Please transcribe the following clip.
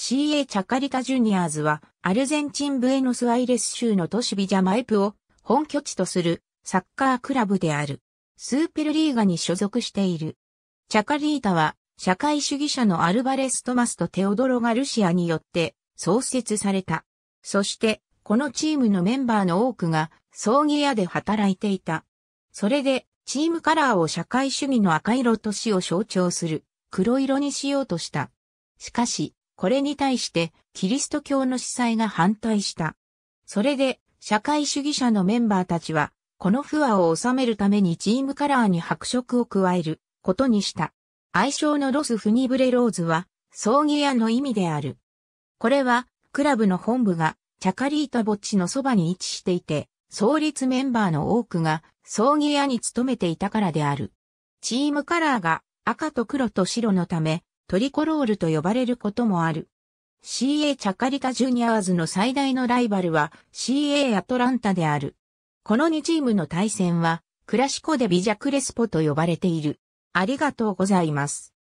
CA チャカリタジュニアーズは、アルゼンチンブエノスアイレス州の都市ビジャマエプを本拠地とするサッカークラブである。スーペルリーガに所属している。チャカリータは、社会主義者のアルバレス・トマスとテオドロ・ガルシアによって創設された。そして、このチームのメンバーの多くが、葬儀屋で働いていた。それで、チームカラーを社会主義の赤色と死を象徴する黒色にしようとした。しかし、これに対してキリスト教の司祭が反対した。それで社会主義者のメンバーたちはこの不和を収めるためにチームカラーに白色を加えることにした。愛称のロス・フニブレローズは葬儀屋の意味である。これはクラブの本部がチャカリータ墓地のそばに位置していて、創立メンバーの多くが葬儀屋に勤めていたからである。チームカラーが赤と黒と白のため、トリコロールと呼ばれることもある。CA チャカリタジュニアーズの最大のライバルは CA アトランタである。この2チームの対戦は、クラシコでビジャクレスポと呼ばれている。ありがとうございます。